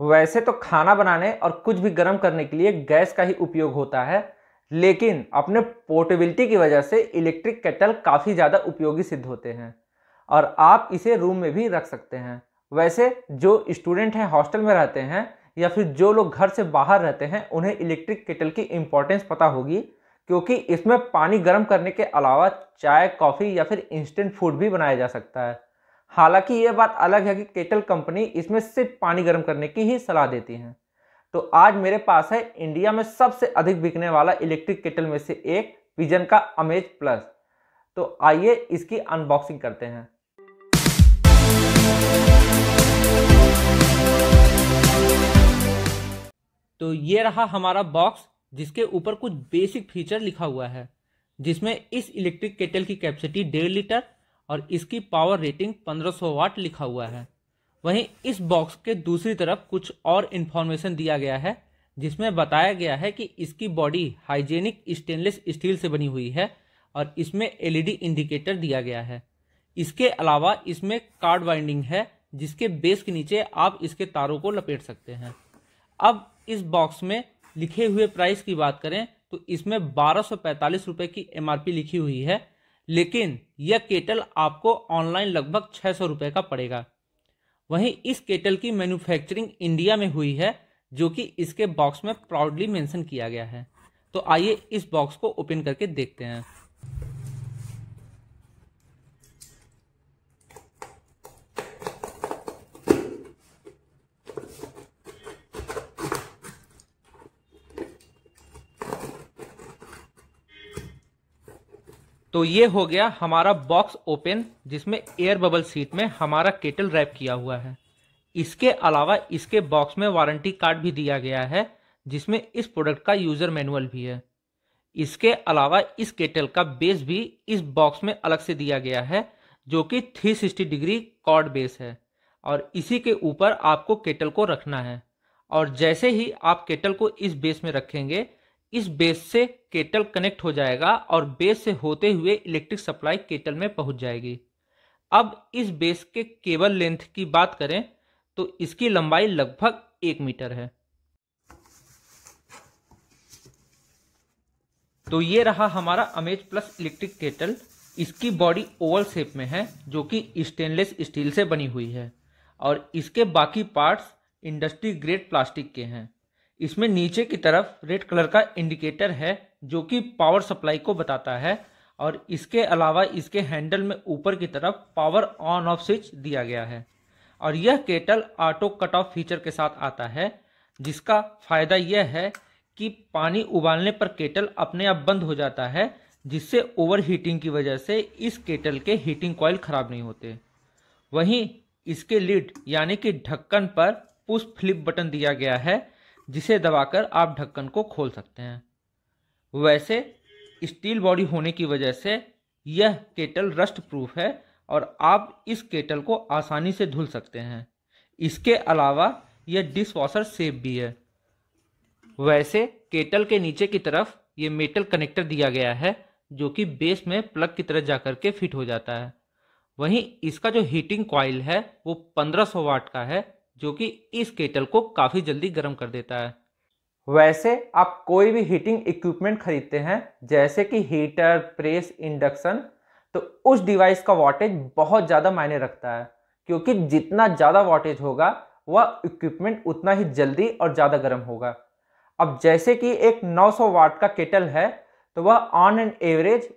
वैसे तो खाना बनाने और कुछ भी गर्म करने के लिए गैस का ही उपयोग होता है लेकिन अपने पोर्टेबिलिटी की वजह से इलेक्ट्रिक केटल काफ़ी ज़्यादा उपयोगी सिद्ध होते हैं और आप इसे रूम में भी रख सकते हैं वैसे जो स्टूडेंट हैं हॉस्टल में रहते हैं या फिर जो लोग घर से बाहर रहते हैं उन्हें इलेक्ट्रिक केटल की इम्पोर्टेंस पता होगी क्योंकि इसमें पानी गर्म करने के अलावा चाय कॉफ़ी या फिर इंस्टेंट फूड भी बनाया जा सकता है हालांकि ये बात अलग है कि केटल कंपनी इसमें सिर्फ पानी गर्म करने की ही सलाह देती है तो आज मेरे पास है इंडिया में सबसे अधिक बिकने वाला इलेक्ट्रिक केटल में से एक विजन का अमेज प्लस तो आइए इसकी अनबॉक्सिंग करते हैं तो ये रहा हमारा बॉक्स जिसके ऊपर कुछ बेसिक फीचर लिखा हुआ है जिसमें इस इलेक्ट्रिक केटल की कैपेसिटी डेढ़ लीटर और इसकी पावर रेटिंग 1500 वाट लिखा हुआ है वहीं इस बॉक्स के दूसरी तरफ कुछ और इन्फॉर्मेशन दिया गया है जिसमें बताया गया है कि इसकी बॉडी हाइजेनिक स्टेनलेस स्टील से बनी हुई है और इसमें एलईडी इंडिकेटर दिया गया है इसके अलावा इसमें कार्ड बाइंडिंग है जिसके बेस के नीचे आप इसके तारों को लपेट सकते हैं अब इस बॉक्स में लिखे हुए प्राइस की बात करें तो इसमें बारह सौ पैंतालीस रुपये की एमआरपी लिखी हुई है लेकिन यह केटल आपको ऑनलाइन लगभग छः सौ रुपए का पड़ेगा वहीं इस केटल की मैन्युफैक्चरिंग इंडिया में हुई है जो कि इसके बॉक्स में प्राउडली मेंशन किया गया है तो आइए इस बॉक्स को ओपन करके देखते हैं तो ये हो गया हमारा बॉक्स ओपन जिसमें एयर बबल सीट में हमारा केटल रैप किया हुआ है इसके अलावा इसके बॉक्स में वारंटी कार्ड भी दिया गया है जिसमें इस प्रोडक्ट का यूज़र मैनुअल भी है इसके अलावा इस केटल का बेस भी इस बॉक्स में अलग से दिया गया है जो कि 360 डिग्री कॉर्ड बेस है और इसी के ऊपर आपको केटल को रखना है और जैसे ही आप केटल को इस बेस में रखेंगे इस बेस से केटल कनेक्ट हो जाएगा और बेस से होते हुए इलेक्ट्रिक सप्लाई केटल में पहुंच जाएगी अब इस बेस के केबल लेंथ की बात करें तो इसकी लंबाई लगभग एक मीटर है तो ये रहा हमारा अमेज प्लस इलेक्ट्रिक केटल इसकी बॉडी ओवल शेप में है जो कि स्टेनलेस स्टील से बनी हुई है और इसके बाकी पार्ट्स इंडस्ट्री ग्रेड प्लास्टिक के हैं इसमें नीचे की तरफ रेड कलर का इंडिकेटर है जो कि पावर सप्लाई को बताता है और इसके अलावा इसके हैंडल में ऊपर की तरफ पावर ऑन ऑफ स्विच दिया गया है और यह kettle auto cut off feature के साथ आता है जिसका फायदा यह है कि पानी उबालने पर केटल अपने आप बंद हो जाता है जिससे ओवर हीटिंग की वजह से इस केटल के हीटिंग कॉयल ख़राब नहीं होते वहीं इसके लिड यानी कि ढक्कन पर पुश फ्लिप बटन दिया गया है जिसे दबाकर आप ढक्कन को खोल सकते हैं वैसे स्टील बॉडी होने की वजह से यह केटल रस्ट प्रूफ है और आप इस केटल को आसानी से धुल सकते हैं इसके अलावा यह डिश वॉशर सेफ भी है वैसे केटल के नीचे की तरफ ये मेटल कनेक्टर दिया गया है जो कि बेस में प्लग की तरह जाकर के फिट हो जाता है वहीं इसका जो हीटिंग कॉइल है वो 1500 वाट का है जो कि इस केटल को काफ़ी जल्दी गर्म कर देता है वैसे आप कोई भी हीटिंग इक्विपमेंट खरीदते हैं जैसे कि हीटर प्रेस इंडक्शन तो उस डिवाइस का वाटेज बहुत ज़्यादा मायने रखता है क्योंकि जितना ज़्यादा वाटेज होगा वह इक्विपमेंट उतना ही जल्दी और ज़्यादा गर्म होगा अब जैसे कि एक 900 वाट का केटल है तो वह ऑन एंड एवरेज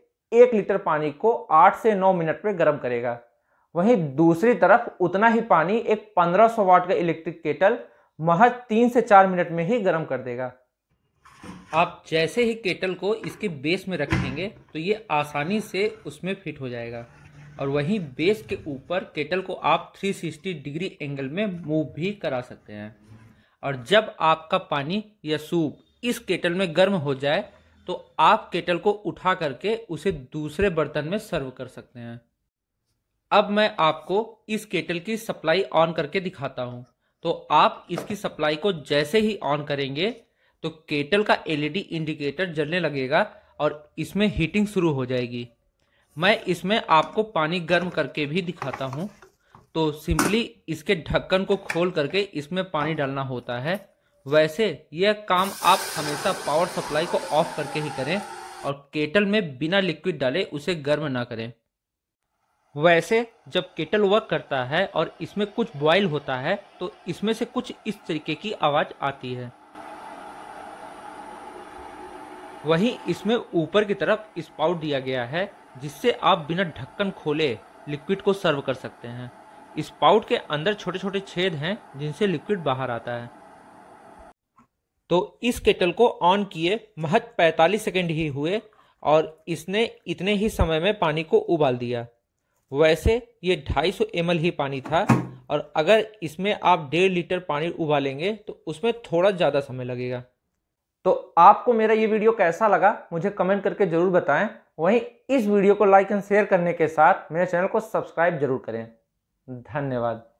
एक लीटर पानी को 8 से 9 मिनट में गर्म करेगा वहीं दूसरी तरफ उतना ही पानी एक 1500 वाट का इलेक्ट्रिक केटल महज तीन से चार मिनट में ही गर्म कर देगा आप जैसे ही केटल को इसके बेस में रखेंगे तो ये आसानी से उसमें फिट हो जाएगा और वहीं बेस के ऊपर केटल को आप 360 डिग्री एंगल में मूव भी करा सकते हैं और जब आपका पानी या सूप इस केटल में गर्म हो जाए तो आप केटल को उठा करके उसे दूसरे बर्तन में सर्व कर सकते हैं अब मैं आपको इस केटल की सप्लाई ऑन करके दिखाता हूँ तो आप इसकी सप्लाई को जैसे ही ऑन करेंगे तो केटल का एलईडी इंडिकेटर e जलने लगेगा और इसमें हीटिंग शुरू हो जाएगी मैं इसमें आपको पानी गर्म करके भी दिखाता हूँ तो सिंपली इसके ढक्कन को खोल करके इसमें पानी डालना होता है वैसे यह काम आप हमेशा पावर सप्लाई को ऑफ करके ही करें और केटल में बिना लिक्विड डाले उसे गर्म ना करें वैसे जब केटल वर्क करता है और इसमें कुछ बॉयल होता है तो इसमें से कुछ इस तरीके की आवाज आती है वहीं इसमें ऊपर की तरफ स्पाउट दिया गया है जिससे आप बिना ढक्कन खोले लिक्विड को सर्व कर सकते हैं स्पाउट के अंदर छोटे छोटे छेद हैं जिनसे लिक्विड बाहर आता है तो इस केटल को ऑन किए महज 45 सेकंड ही हुए और इसने इतने ही समय में पानी को उबाल दिया वैसे ये 250 सौ ही पानी था और अगर इसमें आप डेढ़ लीटर पानी उबालेंगे तो उसमें थोड़ा ज़्यादा समय लगेगा तो आपको मेरा ये वीडियो कैसा लगा मुझे कमेंट करके ज़रूर बताएं वहीं इस वीडियो को लाइक एंड शेयर करने के साथ मेरे चैनल को सब्सक्राइब जरूर करें धन्यवाद